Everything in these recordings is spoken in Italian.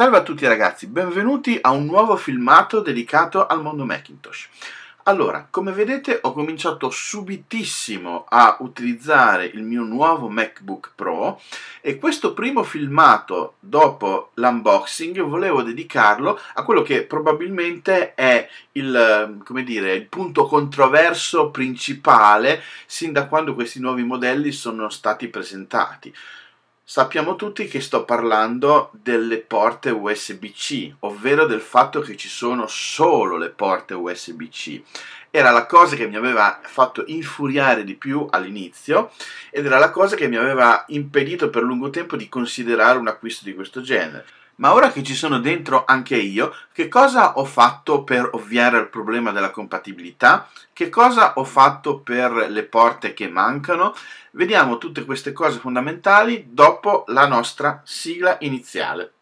Salve a tutti ragazzi, benvenuti a un nuovo filmato dedicato al mondo Macintosh. Allora, come vedete ho cominciato subitissimo a utilizzare il mio nuovo MacBook Pro e questo primo filmato dopo l'unboxing volevo dedicarlo a quello che probabilmente è il, dire, il punto controverso principale sin da quando questi nuovi modelli sono stati presentati Sappiamo tutti che sto parlando delle porte USB-C, ovvero del fatto che ci sono solo le porte USB-C. Era la cosa che mi aveva fatto infuriare di più all'inizio ed era la cosa che mi aveva impedito per lungo tempo di considerare un acquisto di questo genere. Ma ora che ci sono dentro anche io, che cosa ho fatto per ovviare al problema della compatibilità? Che cosa ho fatto per le porte che mancano? Vediamo tutte queste cose fondamentali dopo la nostra sigla iniziale.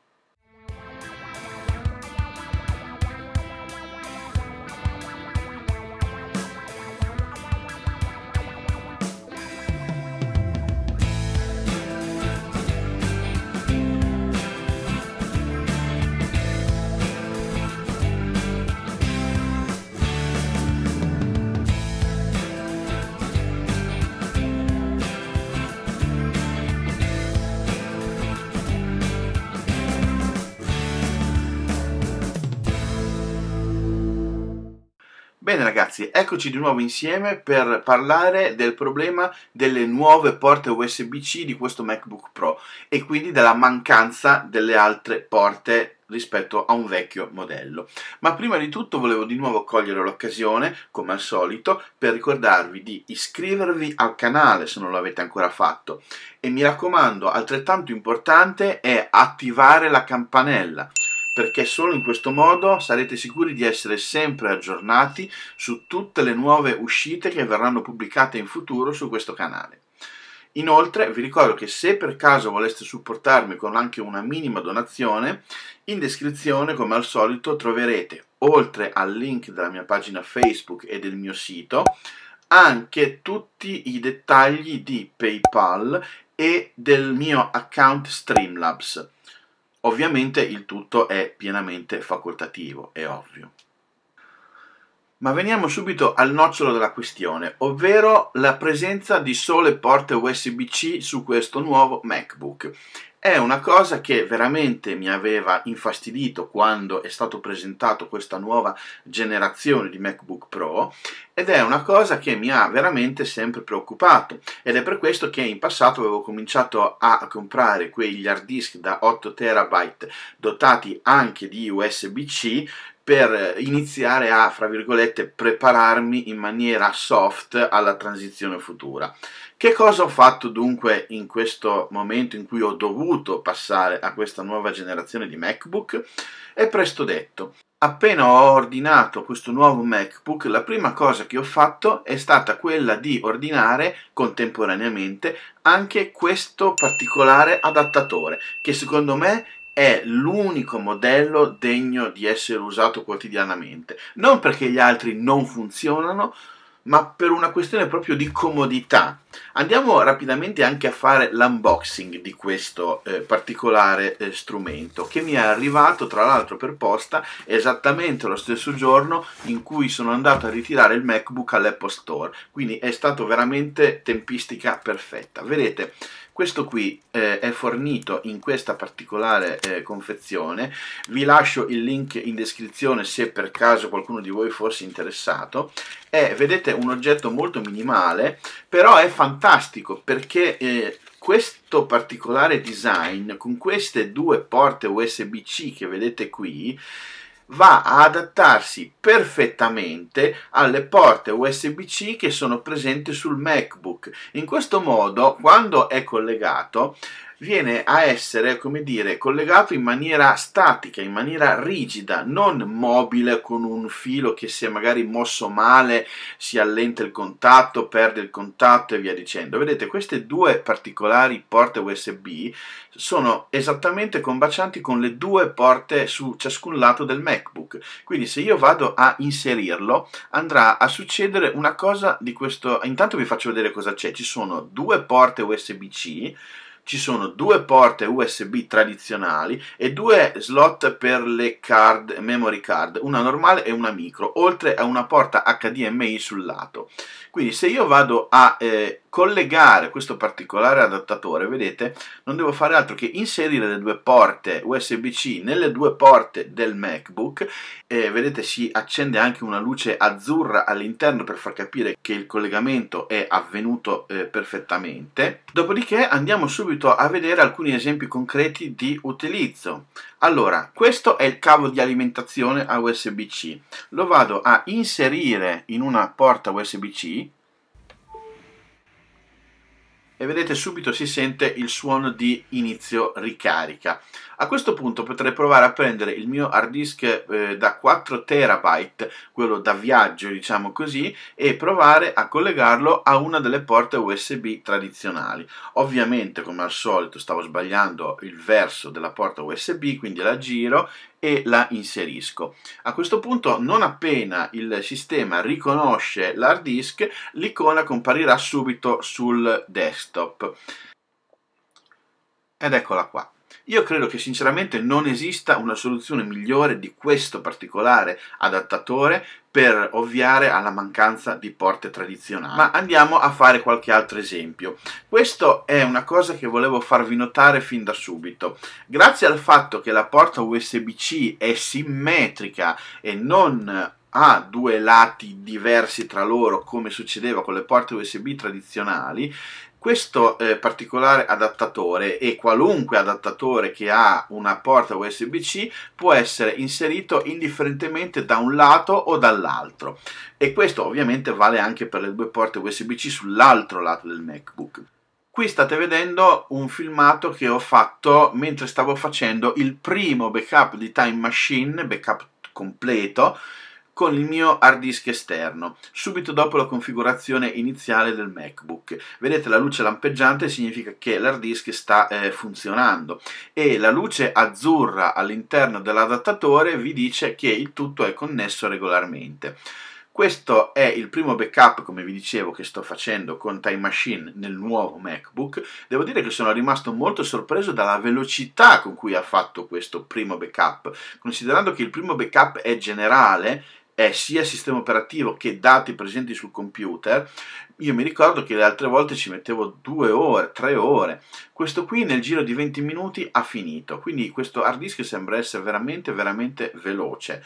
Bene ragazzi, eccoci di nuovo insieme per parlare del problema delle nuove porte USB-C di questo MacBook Pro e quindi della mancanza delle altre porte rispetto a un vecchio modello. Ma prima di tutto volevo di nuovo cogliere l'occasione, come al solito, per ricordarvi di iscrivervi al canale se non lo avete ancora fatto e mi raccomando, altrettanto importante è attivare la campanella perché solo in questo modo sarete sicuri di essere sempre aggiornati su tutte le nuove uscite che verranno pubblicate in futuro su questo canale. Inoltre vi ricordo che se per caso voleste supportarmi con anche una minima donazione, in descrizione come al solito troverete, oltre al link della mia pagina Facebook e del mio sito, anche tutti i dettagli di PayPal e del mio account Streamlabs. Ovviamente il tutto è pienamente facoltativo, è ovvio. Ma veniamo subito al nocciolo della questione, ovvero la presenza di sole porte USB-C su questo nuovo MacBook è una cosa che veramente mi aveva infastidito quando è stato presentato questa nuova generazione di MacBook Pro ed è una cosa che mi ha veramente sempre preoccupato ed è per questo che in passato avevo cominciato a comprare quegli hard disk da 8 terabyte dotati anche di USB-C per iniziare a, fra virgolette, prepararmi in maniera soft alla transizione futura. Che cosa ho fatto dunque in questo momento in cui ho dovuto passare a questa nuova generazione di MacBook? È presto detto. Appena ho ordinato questo nuovo MacBook, la prima cosa che ho fatto è stata quella di ordinare contemporaneamente anche questo particolare adattatore, che secondo me è l'unico modello degno di essere usato quotidianamente, non perché gli altri non funzionano, ma per una questione proprio di comodità. Andiamo rapidamente anche a fare l'unboxing di questo eh, particolare eh, strumento che mi è arrivato tra l'altro per posta esattamente lo stesso giorno in cui sono andato a ritirare il MacBook all'Apple Store, quindi è stato veramente tempistica perfetta. Vedete, questo qui eh, è fornito in questa particolare eh, confezione vi lascio il link in descrizione se per caso qualcuno di voi fosse interessato è vedete un oggetto molto minimale però è fantastico perché eh, questo particolare design con queste due porte USB-C che vedete qui va a adattarsi perfettamente alle porte USB-C che sono presenti sul MacBook. In questo modo, quando è collegato, viene a essere, come dire, collegato in maniera statica, in maniera rigida, non mobile con un filo che se magari mosso male si allenta il contatto, perde il contatto e via dicendo. Vedete, queste due particolari porte USB sono esattamente combacianti con le due porte su ciascun lato del MacBook. Quindi se io vado a inserirlo, andrà a succedere una cosa di questo... Intanto vi faccio vedere cosa c'è. Ci sono due porte USB-C ci sono due porte USB tradizionali e due slot per le card, memory card, una normale e una micro, oltre a una porta HDMI sul lato. Quindi se io vado a eh, collegare questo particolare adattatore, vedete, non devo fare altro che inserire le due porte USB-C nelle due porte del MacBook e vedete si accende anche una luce azzurra all'interno per far capire che il collegamento è avvenuto eh, perfettamente. Dopodiché andiamo subito subito a vedere alcuni esempi concreti di utilizzo. Allora, questo è il cavo di alimentazione a USB-C. Lo vado a inserire in una porta USB-C e vedete subito si sente il suono di inizio ricarica. A questo punto potrei provare a prendere il mio hard disk eh, da 4 terabyte, quello da viaggio diciamo così, e provare a collegarlo a una delle porte USB tradizionali. Ovviamente come al solito stavo sbagliando il verso della porta USB, quindi la giro e la inserisco. A questo punto, non appena il sistema riconosce l'hard disk, l'icona comparirà subito sul desktop. Ed eccola qua. Io credo che sinceramente non esista una soluzione migliore di questo particolare adattatore per ovviare alla mancanza di porte tradizionali. Ma andiamo a fare qualche altro esempio. Questa è una cosa che volevo farvi notare fin da subito. Grazie al fatto che la porta USB-C è simmetrica e non ha due lati diversi tra loro come succedeva con le porte USB tradizionali, questo eh, particolare adattatore e qualunque adattatore che ha una porta USB-C può essere inserito indifferentemente da un lato o dall'altro e questo ovviamente vale anche per le due porte USB-C sull'altro lato del MacBook. Qui state vedendo un filmato che ho fatto mentre stavo facendo il primo backup di Time Machine, backup completo, con il mio hard disk esterno, subito dopo la configurazione iniziale del MacBook. Vedete la luce lampeggiante significa che l'hard disk sta eh, funzionando e la luce azzurra all'interno dell'adattatore vi dice che il tutto è connesso regolarmente. Questo è il primo backup, come vi dicevo, che sto facendo con Time Machine nel nuovo MacBook. Devo dire che sono rimasto molto sorpreso dalla velocità con cui ha fatto questo primo backup. Considerando che il primo backup è generale, è sia sistema operativo che dati presenti sul computer, io mi ricordo che le altre volte ci mettevo due ore, tre ore, questo qui nel giro di 20 minuti ha finito, quindi questo hard disk sembra essere veramente, veramente veloce.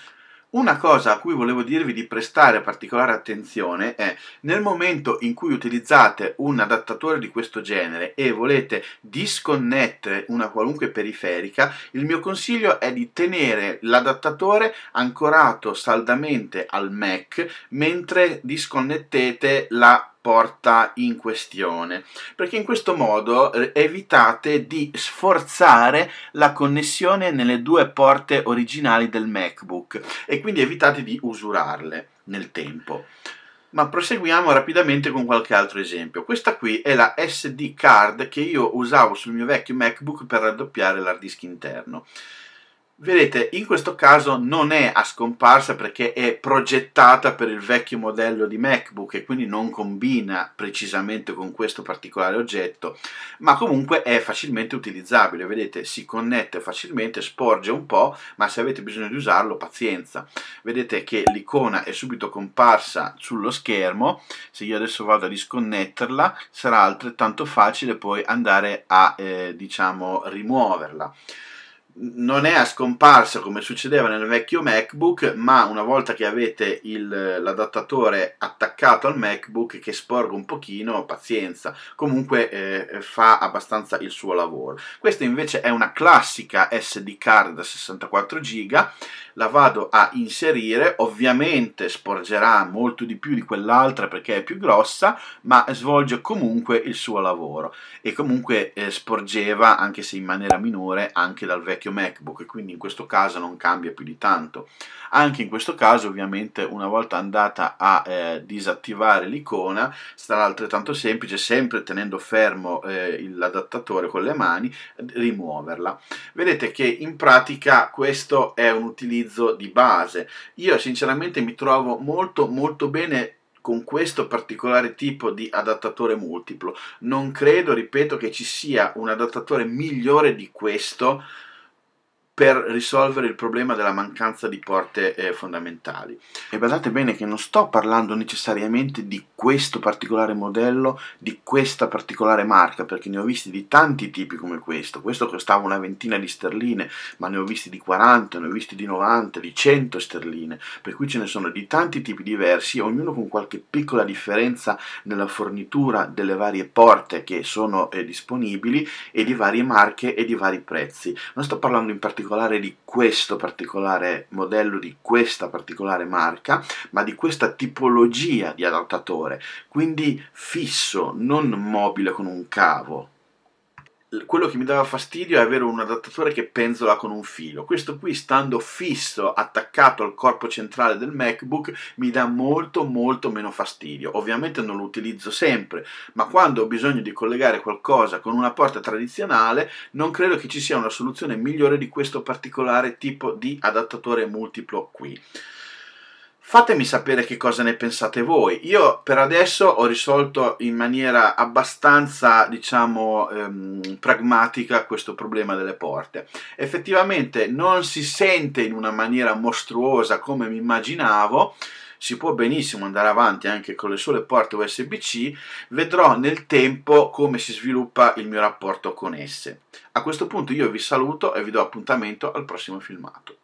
Una cosa a cui volevo dirvi di prestare particolare attenzione è nel momento in cui utilizzate un adattatore di questo genere e volete disconnettere una qualunque periferica, il mio consiglio è di tenere l'adattatore ancorato saldamente al Mac mentre disconnettete la porta in questione, perché in questo modo eh, evitate di sforzare la connessione nelle due porte originali del MacBook e quindi evitate di usurarle nel tempo. Ma proseguiamo rapidamente con qualche altro esempio. Questa qui è la SD card che io usavo sul mio vecchio MacBook per raddoppiare l'hard disk interno. Vedete, in questo caso non è a scomparsa perché è progettata per il vecchio modello di MacBook e quindi non combina precisamente con questo particolare oggetto, ma comunque è facilmente utilizzabile, vedete, si connette facilmente, sporge un po', ma se avete bisogno di usarlo, pazienza. Vedete che l'icona è subito comparsa sullo schermo, se io adesso vado a disconnetterla, sarà altrettanto facile poi andare a, eh, diciamo, rimuoverla non è a scomparsa come succedeva nel vecchio MacBook, ma una volta che avete il, l'adattatore attaccato al MacBook che sporga un pochino, pazienza, comunque eh, fa abbastanza il suo lavoro. Questa invece è una classica SD card da 64 giga, la vado a inserire, ovviamente sporgerà molto di più di quell'altra perché è più grossa, ma svolge comunque il suo lavoro e comunque eh, sporgeva, anche se in maniera minore, anche dal vecchio vecchio MacBook quindi in questo caso non cambia più di tanto. Anche in questo caso ovviamente una volta andata a eh, disattivare l'icona sarà altrettanto semplice, sempre tenendo fermo eh, l'adattatore con le mani, eh, rimuoverla. Vedete che in pratica questo è un utilizzo di base. Io sinceramente mi trovo molto molto bene con questo particolare tipo di adattatore multiplo. Non credo, ripeto, che ci sia un adattatore migliore di questo per risolvere il problema della mancanza di porte eh, fondamentali. E badate bene che non sto parlando necessariamente di questo particolare modello, di questa particolare marca, perché ne ho visti di tanti tipi come questo. Questo costava una ventina di sterline, ma ne ho visti di 40, ne ho visti di 90, di 100 sterline, per cui ce ne sono di tanti tipi diversi, ognuno con qualche piccola differenza nella fornitura delle varie porte che sono eh, disponibili e di varie marche e di vari prezzi. Non sto parlando in particolare particolare di questo particolare modello, di questa particolare marca, ma di questa tipologia di adattatore, quindi fisso, non mobile con un cavo quello che mi dava fastidio è avere un adattatore che penzola con un filo. Questo qui, stando fisso, attaccato al corpo centrale del MacBook, mi dà molto molto meno fastidio. Ovviamente non lo utilizzo sempre, ma quando ho bisogno di collegare qualcosa con una porta tradizionale, non credo che ci sia una soluzione migliore di questo particolare tipo di adattatore multiplo qui. Fatemi sapere che cosa ne pensate voi. Io per adesso ho risolto in maniera abbastanza, diciamo, ehm, pragmatica questo problema delle porte. Effettivamente non si sente in una maniera mostruosa come mi immaginavo, si può benissimo andare avanti anche con le sole porte USB-C, vedrò nel tempo come si sviluppa il mio rapporto con esse. A questo punto io vi saluto e vi do appuntamento al prossimo filmato.